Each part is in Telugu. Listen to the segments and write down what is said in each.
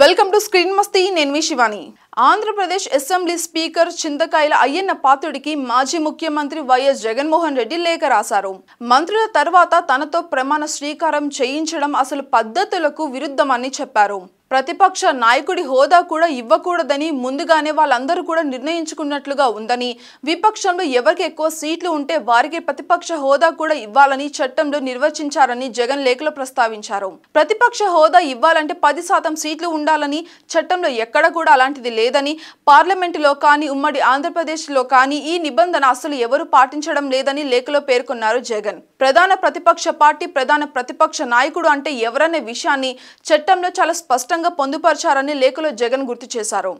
వెల్కమ్ టు స్క్రీన్ మస్తి నేను మీ శివాని ఆంధ్రప్రదేశ్ అసెంబ్లీ స్పీకర్ చింతకాయల అయ్యన్న పాత్రుడికి మాజీ ముఖ్యమంత్రి వైఎస్ జగన్మోహన్ రెడ్డి లేఖ రాశారు మంత్రుల తర్వాత తనతో ప్రమాణ స్వీకారం చేయించడం అసలు పద్ధతులకు విరుద్ధమని చెప్పారు ప్రతిపక్ష నాయకుడి హోదా కూడా ఇవ్వకూడదని ముందుగానే వాళ్ళందరూ కూడా నిర్ణయించుకున్నట్లుగా ఉందని విపక్షంలో ఎవరికి ఎక్కువ సీట్లు ఉంటే వారికి ప్రతిపక్ష హోదా కూడా ఇవ్వాలని చట్టంలో నిర్వచించారని జగన్ లేఖలో ప్రస్తావించారు ప్రతిపక్ష హోదా ఇవ్వాలంటే పది శాతం సీట్లు ఉండాలని చట్టంలో ఎక్కడ కూడా అలాంటిది లేదని పార్లమెంటులో కానీ ఉమ్మడి ఆంధ్రప్రదేశ్లో కానీ ఈ నిబంధన అసలు ఎవరు పాటించడం లేదని లేఖలో పేర్కొన్నారు జగన్ ప్రధాన ప్రతిపక్ష పార్టీ ప్రధాన ప్రతిపక్ష నాయకుడు అంటే ఎవరనే విషయాన్ని చట్టంలో చాలా స్పష్టంగా చట్టంగా పొందుపరిచారని లేఖలో జగన్ గుర్తు చేశారు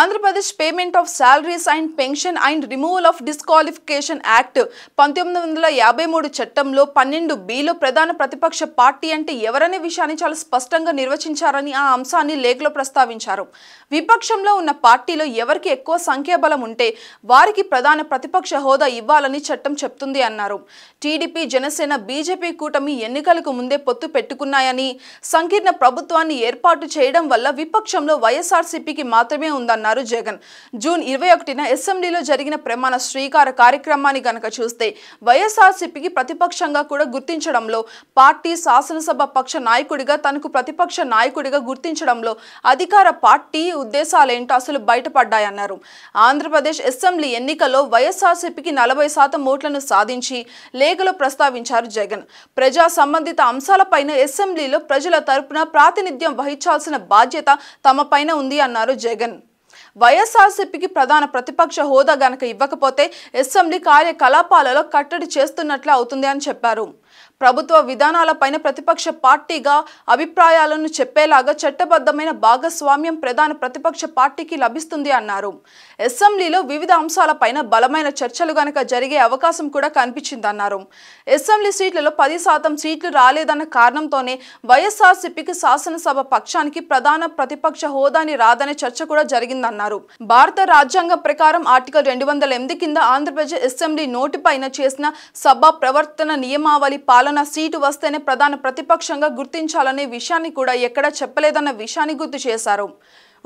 Andhra Pradesh payment of salaries and pension and removal of disqualification act పంతొమ్మిది వందల యాభై మూడు చట్టంలో పన్నెండు బిలో ప్రధాన ప్రతిపక్ష పార్టీ అంటే ఎవరనే విషయాన్ని చాలా స్పష్టంగా నిర్వచించారని ఆ అంశాన్ని లేఖలో ప్రస్తావించారు విపక్షంలో ఉన్న పార్టీలో ఎవరికి ఎక్కువ సంఖ్యాబలం ఉంటే వారికి ప్రధాన ప్రతిపక్ష హోదా ఇవ్వాలని చట్టం చెప్తుంది అన్నారు టీడీపీ జనసేన బీజేపీ కూటమి ఎన్నికలకు ముందే పొత్తు పెట్టుకున్నాయని సంకీర్ణ ప్రభుత్వాన్ని ఏర్పాటు చేయడం వల్ల విపక్షంలో వైఎస్ఆర్సీపీకి మాత్రమే ఉందని అన్నారు జగన్ జూన్ ఇరవై ఒకటిన అసెంబ్లీలో జరిగిన ప్రమాణ స్వీకార కార్యక్రమాన్ని గనక చూస్తే వైఎస్ఆర్సీపీకి ప్రతిపక్షంగా కూడా గుర్తించడంలో పార్టీ శాసనసభ పక్ష నాయకుడిగా తనకు ప్రతిపక్ష నాయకుడిగా గుర్తించడంలో అధికార పార్టీ ఉద్దేశాలేంటో అసలు బయటపడ్డాయన్నారు ఆంధ్రప్రదేశ్ అసెంబ్లీ ఎన్నికల్లో వైఎస్ఆర్సీపీకి నలభై శాతం ఓట్లను సాధించి లేఖలో ప్రస్తావించారు జగన్ ప్రజా సంబంధిత అంశాలపైన అసెంబ్లీలో ప్రజల తరపున ప్రాతినిధ్యం వహించాల్సిన బాధ్యత తమపైన ఉంది అన్నారు జగన్ వైఎస్ఆర్సీపీకి ప్రధాన ప్రతిపక్ష హోదా గనక ఇవ్వకపోతే అసెంబ్లీ కార్యకలాపాలలో కట్టడి చేస్తున్నట్లు అవుతుంది అని చెప్పారు ప్రభుత్వ విధానాలపైన ప్రతిపక్ష పార్టీగా అభిప్రాయాలను చెప్పేలాగా చట్టబద్ధమైన భాగస్వామ్యం ప్రధాన ప్రతిపక్ష పార్టీకి లభిస్తుంది అన్నారు అసెంబ్లీలో వివిధ అంశాలపైన బలమైన చర్చలు గనక జరిగే అవకాశం కూడా కనిపించిందన్నారు అసెంబ్లీ సీట్లలో పది శాతం సీట్లు రాలేదన్న కారణంతోనే వైఎస్ఆర్సీపీకి శాసనసభ పక్షానికి ప్రధాన ప్రతిపక్ష హోదాని రాదనే చర్చ కూడా జరిగిందన్నారు భారత రాజ్యాంగం ప్రకారం ఆర్టికల్ రెండు వందల ఎనిమిది కింద ఆంధ్రప్రదేశ్ అసెంబ్లీ నోటిపైన చేసిన సభ ప్రవర్తన నియమావళి పాలన సీటు వస్తేనే ప్రధాన ప్రతిపక్షంగా గుర్తించాలనే విషయాన్ని కూడా ఎక్కడా చెప్పలేదన్న విషయాన్ని గుర్తు చేశారు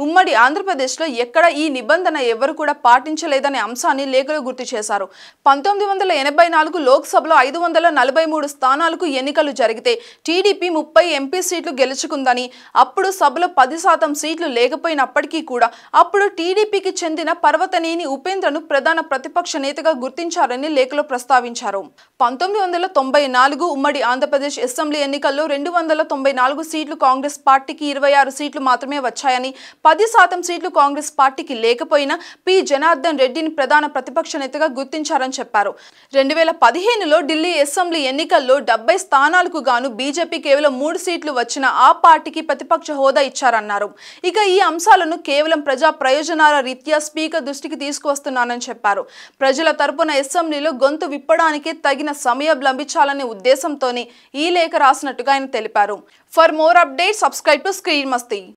ఉమ్మడి ఆంధ్రప్రదేశ్లో ఎక్కడ ఈ నిబంధన ఎవరు కూడా పాటించలేదనే అంశాన్ని లేఖలో గుర్తు చేశారు పంతొమ్మిది వందల ఎనభై నాలుగు లోక్సభలో ఐదు వందల నలభై మూడు స్థానాలకు ఎన్నికలు జరిగితే టీడీపీ ముప్పై ఎంపీ సీట్లు గెలుచుకుందని అప్పుడు సభలో పది శాతం సీట్లు లేకపోయినప్పటికీ కూడా అప్పుడు టీడీపీకి చెందిన పర్వతనేని ఉపేంద్రను ప్రధాన ప్రతిపక్ష నేతగా గుర్తించారని లేఖలో ప్రస్తావించారు పంతొమ్మిది వందల తొంభై నాలుగు ఉమ్మడి ఆంధ్రప్రదేశ్ అసెంబ్లీ ఎన్నికల్లో రెండు వందల తొంభై నాలుగు సీట్లు కాంగ్రెస్ పార్టీకి ఇరవై ఆరు సీట్లు మాత్రమే వచ్చాయని పది శాతం సీట్లు కాంగ్రెస్ పార్టీకి లేకపోయినా పి జనార్దన్ రెడ్డిని ప్రధాన ప్రతిపక్ష నేతగా గుర్తించారని చెప్పారు రెండు వేల పదిహేనులో ఢిల్లీ అసెంబ్లీ ఎన్నికల్లో డెబ్బై స్థానాలకు గాను బీజేపీ కేవలం మూడు సీట్లు వచ్చిన ఆ పార్టీకి ప్రతిపక్ష హోదా ఇచ్చారన్నారు ఇక ఈ అంశాలను కేవలం ప్రజా ప్రయోజనాల రీత్యా స్పీకర్ దృష్టికి తీసుకువస్తున్నానని చెప్పారు ప్రజల తరపున అసెంబ్లీలో గొంతు విప్పడానికే తగిన సమయం లంబించాలనే ఉద్దేశంతోనే ఈ లేఖ రాసినట్టుగా ఆయన తెలిపారు for more update subscribe to screen మస్తీ